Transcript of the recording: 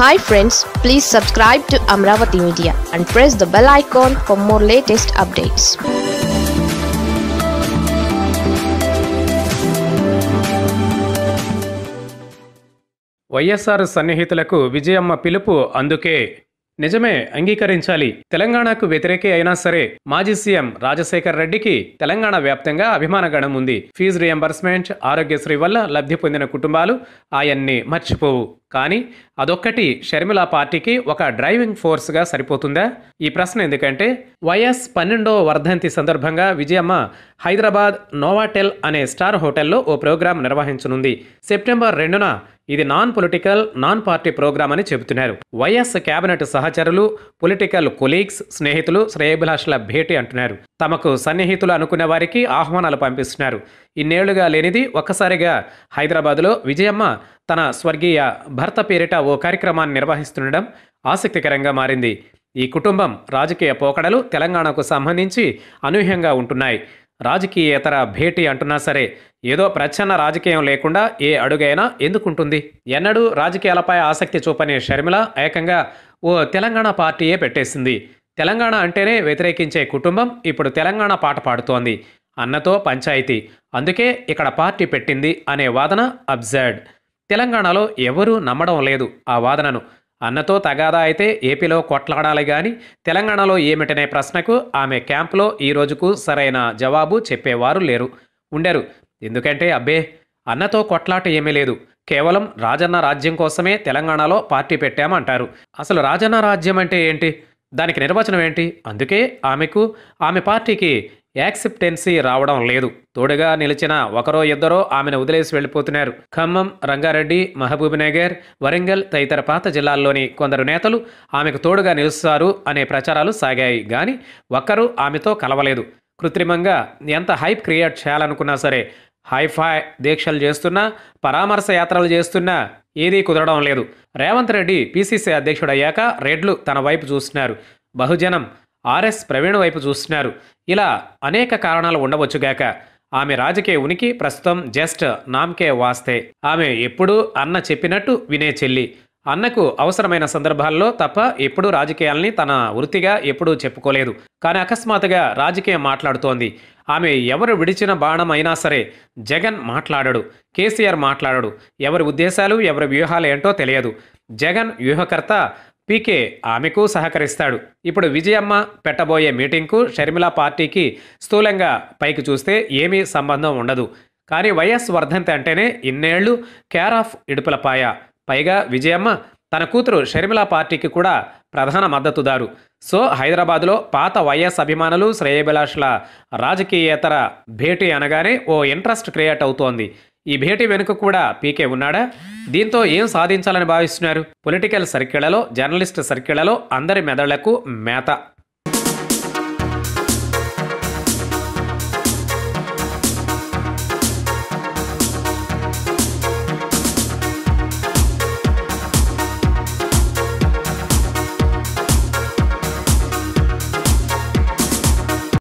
hi friends please subscribe to Amaravati media and press the bell icon for more latest updates YSR సన్నిహితులకు విజయమ్మ పిలుపు అందుకే నిజమే అంగీకరించాలి తెలంగాణకు వ్యతిరేకే అయినా సరే మాజీ సీఎం రాజశేఖర్ రెడ్డికి తెలంగాణ వ్యాప్తంగా అభిమానగణం ఉంది ఫీజు రియంబర్స్మెంట్ ఆరోగ్యశ్రీ వల్ల లబ్ధి పొందిన కుటుంబాలు ఆయన్ని మర్చిపోవు కానీ అదొక్కటి షర్మిల పార్టీకి ఒక డ్రైవింగ్ ఫోర్స్గా సరిపోతుందా ఈ ప్రశ్న ఎందుకంటే వైఎస్ పన్నెండో వర్ధంతి సందర్భంగా విజయమ్మ హైదరాబాద్ నోవాటెల్ అనే స్టార్ హోటల్లో ఓ ప్రోగ్రాం నిర్వహించనుంది సెప్టెంబర్ రెండున ఇది non political non party programme అని చెబుతున్నారు వైఎస్ కేబినెట్ సహచరులు పొలిటికల్ కొలీగ్స్ స్నేహితులు శ్రేయభిలాషుల భేటీ అంటున్నారు తమకు సన్నిహితులు అనుకునే వారికి ఆహ్వానాలు పంపిస్తున్నారు ఇన్నేళ్లుగా లేనిది ఒక్కసారిగా హైదరాబాద్లో విజయమ్మ తన స్వర్గీయ భర్త పేరిట ఓ కార్యక్రమాన్ని నిర్వహిస్తుండడం ఆసక్తికరంగా మారింది ఈ కుటుంబం రాజకీయ పోకడలు తెలంగాణకు సంబంధించి అనూహ్యంగా ఉంటున్నాయి రాజకీయేతర భేటీ అంటున్నా సరే ఏదో ప్రచ్ఛన్న రాజకీయం లేకుండా ఏ అడుగైనా ఎందుకుంటుంది ఎన్నడూ రాజకీయాలపై ఆసక్తి చూపనే షర్మిల ఏకంగా ఓ తెలంగాణ పార్టీయే పెట్టేసింది తెలంగాణ అంటేనే వ్యతిరేకించే కుటుంబం ఇప్పుడు తెలంగాణ పాట పాడుతోంది అన్నతో పంచాయతీ అందుకే ఇక్కడ పార్టీ పెట్టింది అనే వాదన అబ్జర్డ్ తెలంగాణలో ఎవరూ నమ్మడం లేదు ఆ వాదనను అన్నతో తగాదా అయితే ఏపీలో కొట్లాడాలి కానీ తెలంగాణలో ఏమిటనే ప్రశ్నకు ఆమె క్యాంపులో ఈ రోజుకు సరైన జవాబు చెప్పేవారు లేరు ఉండరు ఎందుకంటే అబ్బే అన్నతో కొట్లాట ఏమీ లేదు కేవలం రాజన్న రాజ్యం కోసమే తెలంగాణలో పార్టీ పెట్టామంటారు అసలు రాజన్న రాజ్యం అంటే ఏంటి దానికి నిర్వచనం ఏంటి అందుకే ఆమెకు ఆమె పార్టీకి యాక్సెప్టెన్సీ రావడం లేదు తోడుగా నిలిచిన ఒకరో ఇద్దరో ఆమెను వదిలేసి వెళ్ళిపోతున్నారు ఖమ్మం రంగారెడ్డి మహబూబ్నగర్ వరంగల్ తదితర పాత జిల్లాల్లోని కొందరు నేతలు ఆమెకు తోడుగా నిలుస్తారు అనే ప్రచారాలు సాగాయి కానీ ఒక్కరూ ఆమెతో కలవలేదు కృత్రిమంగా ఎంత హైప్ క్రియేట్ చేయాలనుకున్నా సరే హైఫై దీక్షలు చేస్తున్నా పరామర్శ యాత్రలు చేస్తున్నా ఏదీ కుదరడం లేదు రేవంత్ రెడ్డి పీసీసీ అధ్యక్షుడయ్యాక రెడ్లు తన వైపు చూస్తున్నారు బహుజనం ఆర్ఎస్ ప్రవీణ్ వైపు చూస్తున్నారు ఇలా అనేక కారణాలు ఉండవచ్చుగాక ఆమె రాజకీయ ఉనికి ప్రస్తుతం జస్ట్ నామ్కే వాస్తే ఆమె ఎప్పుడూ అన్న చెప్పినట్టు వినే చెల్లి అన్నకు అవసరమైన సందర్భాల్లో తప్ప ఎప్పుడూ రాజకీయాల్ని తన వృత్తిగా ఎప్పుడూ చెప్పుకోలేదు కానీ అకస్మాత్తుగా రాజకీయం మాట్లాడుతోంది ఆమె ఎవరు విడిచిన బాణం అయినా సరే జగన్ మాట్లాడడు కేసీఆర్ మాట్లాడడు ఎవరి ఉద్దేశాలు ఎవరి వ్యూహాలు ఏంటో తెలియదు జగన్ వ్యూహకర్త పీకే ఆమెకు సహకరిస్తాడు ఇప్పుడు విజయమ్మ పెట్టబోయే మీటింగ్కు షర్మిల పార్టీకి స్థూలంగా పైకి చూస్తే ఏమీ సంబంధం ఉండదు కానీ వైఎస్ వర్ధంతి అంటేనే ఇన్నేళ్లు కేర్ ఆఫ్ ఇడుపులపాయ పైగా విజయమ్మ తన కూతురు షర్మిల పార్టీకి కూడా ప్రధాన మద్దతుదారు సో హైదరాబాదులో పాత వైఎస్ అభిమానులు శ్రేయభిలాషుల రాజకీయేతర భేటీ అనగానే ఓ ఇంట్రెస్ట్ క్రియేట్ అవుతోంది ఈ భేటీ వెనుక కూడా పీకే ఉన్నాడా దీంతో ఏం సాధించాలని భావిస్తున్నారు పొలిటికల్ సర్కిళ్లలో జర్నలిస్ట్ సర్కిళ్లలో అందరి మెదళ్లకు మేత